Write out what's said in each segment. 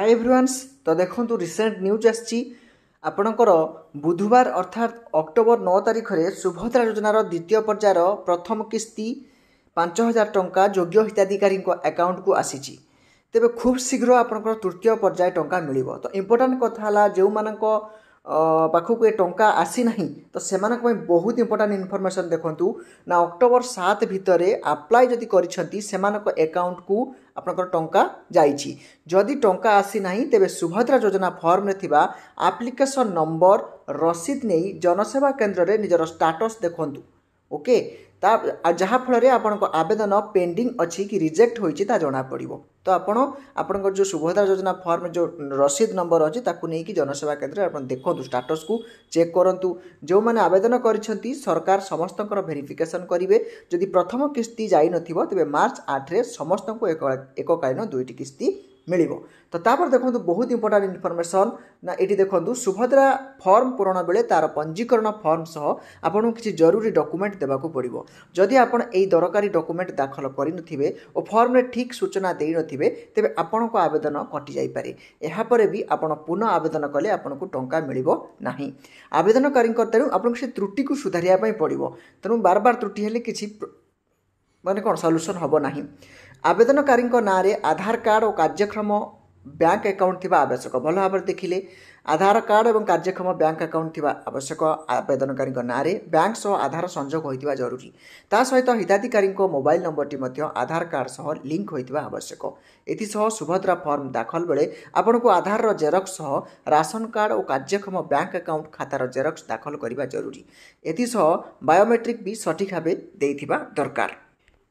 high ଏଭ୍ରିୱାନ୍ସ ତ ଦେଖନ୍ତୁ recent news ଆସିଛି ଆପଣଙ୍କର ବୁଧବାର ଅର୍ଥାତ୍ ଅକ୍ଟୋବର ନଅ ତାରିଖରେ ସୁଭଦ୍ରା ଯୋଜନାର ଦ୍ୱିତୀୟ ପର୍ଯ୍ୟାୟର ପ୍ରଥମ କିସ୍ତି ପାଞ୍ଚ ହଜାର ଟଙ୍କା ଯୋଗ୍ୟ ହିତାଧିକାରୀଙ୍କ ଆକାଉଣ୍ଟକୁ ଆସିଛି ତେବେ ଖୁବ୍ ଶୀଘ୍ର ଆପଣଙ୍କର ତୃତୀୟ ପର୍ଯ୍ୟାୟ ଟଙ୍କା ମିଳିବ ତ ଇମ୍ପୋର୍ଟାଣ୍ଟ କଥା ହେଲା ଯେଉଁମାନଙ୍କ ପାଖକୁ ଏ ଟଙ୍କା ଆସିନାହିଁ ତ ସେମାନଙ୍କ ପାଇଁ ବହୁତ ଇମ୍ପୋର୍ଟାଣ୍ଟ ଇନଫର୍ମେସନ୍ ଦେଖନ୍ତୁ ନା ଅକ୍ଟୋବର ସାତ ଭିତରେ ଆପ୍ଲାଏ ଯଦି କରିଛନ୍ତି ସେମାନଙ୍କ ଆକାଉଣ୍ଟକୁ ଆପଣଙ୍କର ଟଙ୍କା ଯାଇଛି ଯଦି ଟଙ୍କା ଆସିନାହିଁ ତେବେ ସୁଭଦ୍ରା ଯୋଜନା ଫର୍ମରେ ଥିବା ଆପ୍ଲିକେସନ୍ ନମ୍ବର ରସିଦ ନେଇ ଜନସେବା କେନ୍ଦ୍ରରେ ନିଜର ଷ୍ଟାଟସ୍ ଦେଖନ୍ତୁ ଓକେ ତା ଯାହାଫଳରେ ଆପଣଙ୍କ ଆବେଦନ ପେଣ୍ଡିଂ ଅଛି କି ରିଜେକ୍ଟ ହୋଇଛି ତାହା ଜଣାପଡ଼ିବ ତ ଆପଣ ଆପଣଙ୍କର ଯେଉଁ ସୁଭଦ୍ରା ଯୋଜନା ଫର୍ମ ଯେଉଁ ରସିଦ ନମ୍ବର ଅଛି ତାକୁ ନେଇକି ଜନସେବା କେନ୍ଦ୍ରରେ ଆପଣ ଦେଖନ୍ତୁ ଷ୍ଟାଟସ୍କୁ ଚେକ୍ କରନ୍ତୁ ଯେଉଁମାନେ ଆବେଦନ କରିଛନ୍ତି ସରକାର ସମସ୍ତଙ୍କର ଭେରିଫିକେସନ୍ କରିବେ ଯଦି ପ୍ରଥମ କିସ୍ତି ଯାଇନଥିବ ତେବେ ମାର୍ଚ୍ଚ ଆଠରେ ସମସ୍ତଙ୍କୁ ଏକ ଏକକାଳୀନ ଦୁଇଟି କିସ୍ତି ମିଳିବ ତ ତାପରେ ଦେଖନ୍ତୁ ବହୁତ ଇମ୍ପୋର୍ଟାଣ୍ଟ ଇନଫର୍ମେସନ୍ ନା ଏଠି ଦେଖନ୍ତୁ ସୁଭଦ୍ରା ଫର୍ମ ପୂରଣ ବେଳେ ତା'ର ପଞ୍ଜୀକରଣ ଫର୍ମ ସହ ଆପଣଙ୍କୁ କିଛି ଜରୁରୀ ଡକୁମେଣ୍ଟ ଦେବାକୁ ପଡ଼ିବ ଯଦି ଆପଣ ଏହି ଦରକାରୀ ଡକୁମେଣ୍ଟ ଦାଖଲ କରିନଥିବେ ଓ ଫର୍ମରେ ଠିକ୍ ସୂଚନା ଦେଇନଥିବେ ତେବେ ଆପଣଙ୍କ ଆବେଦନ କଟିଯାଇପାରେ ଏହାପରେ ବି ଆପଣ ପୁନଃ ଆବେଦନ କଲେ ଆପଣଙ୍କୁ ଟଙ୍କା ମିଳିବ ନାହିଁ ଆବେଦନକାରୀଙ୍କ ତେଣୁ ଆପଣଙ୍କୁ ସେ ତ୍ରୁଟିକୁ ସୁଧାରିବା ପାଇଁ ପଡ଼ିବ ତେଣୁ ବାରବାର ତ୍ରୁଟି ହେଲେ କିଛି ମାନେ କ'ଣ ସଲ୍ୟୁସନ୍ ହେବ ନାହିଁ ଆବେଦନକାରୀଙ୍କ ନାଁରେ ଆଧାର କାର୍ଡ଼ ଓ କାର୍ଯ୍ୟକ୍ଷମ ବ୍ୟାଙ୍କ ଆକାଉଣ୍ଟ ଥିବା ଆବଶ୍ୟକ ଭଲ ଭାବରେ ଦେଖିଲେ ଆଧାର କାର୍ଡ଼ ଏବଂ କାର୍ଯ୍ୟକ୍ଷମ ବ୍ୟାଙ୍କ ଆକାଉଣ୍ଟ ଥିବା ଆବଶ୍ୟକ ଆବେଦନକାରୀଙ୍କ ନାଁରେ ବ୍ୟାଙ୍କ ସହ ଆଧାର ସଂଯୋଗ ହୋଇଥିବା ଜରୁରୀ ତା ସହିତ ହିତାଧିକାରୀଙ୍କ ମୋବାଇଲ ନମ୍ବରଟି ମଧ୍ୟ ଆଧାର କାର୍ଡ଼ ସହ ଲିଙ୍କ ହୋଇଥିବା ଆବଶ୍ୟକ ଏଥିସହ ସୁଭଦ୍ରା ଫର୍ମ ଦାଖଲ ବେଳେ ଆପଣଙ୍କୁ ଆଧାରର ଜେରକ୍ସ ସହ ରାସନ କାର୍ଡ଼ ଓ କାର୍ଯ୍ୟକ୍ଷମ ବ୍ୟାଙ୍କ ଆକାଉଣ୍ଟ ଖାତାର ଜେରକ୍ସ ଦାଖଲ କରିବା ଜରୁରୀ ଏଥିସହ ବାୟୋମେଟ୍ରିକ୍ ବି ସଠିକ୍ ଭାବେ ଦେଇଥିବା ଦରକାର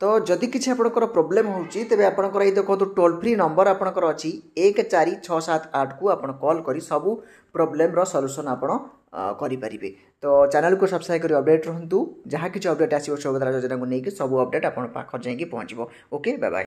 ତ ଯଦି କିଛି ଆପଣଙ୍କର ପ୍ରୋବ୍ଲେମ୍ ହେଉଛି ତେବେ ଆପଣଙ୍କର ଏଇ ଦେଖନ୍ତୁ ଟୋଲ୍ ଫ୍ରି ନମ୍ବର ଆପଣଙ୍କର ଅଛି ଏକ ଚାରି ଛଅ ସାତ ଆଠକୁ ଆପଣ କଲ୍ କରି ସବୁ ପ୍ରୋବ୍ଲେମ୍ର ସଲ୍ୟୁସନ୍ ଆପଣ କରିପାରିବେ ତ ଚ୍ୟାନେଲ୍କୁ ସବସ୍କ୍ରାଇବ୍ କରି ଅପଡ଼େଟ୍ ରୁହନ୍ତୁ ଯାହା କିଛି ଅପଡ଼େଟ୍ ଆସିବ ସୌଭଦ୍ରା ଯୋଜନାକୁ ନେଇକି ସବୁ ଅପଡ଼େଟ୍ ଆପଣଙ୍କ ପାଖରେ ଯାଇକି ପହଞ୍ଚିବ ଓକେ ବାଏ